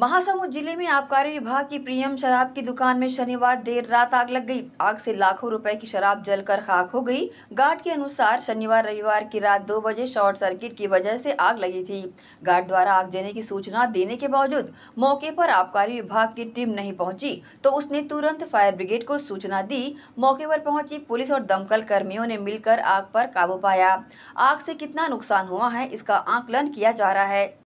महासमुंद जिले में आबकारी विभाग की प्रीमियम शराब की दुकान में शनिवार देर रात आग लग गई आग से लाखों रुपए की शराब जलकर खाक हो गई गार्ड के अनुसार शनिवार रविवार की रात दो बजे शॉर्ट सर्किट की वजह से आग लगी थी गार्ड द्वारा आग जलने की सूचना देने के बावजूद मौके पर आबकारी विभाग की टीम नहीं पहुंची तो उसने तुरंत फायर ब्रिगेड को सूचना दी मौके पर पहुंची पुलिस और दमकल कर्मियों ने मिलकर आग पर काबू पाया आग से कितना नुकसान हुआ है इसका आंकलन किया जा रहा है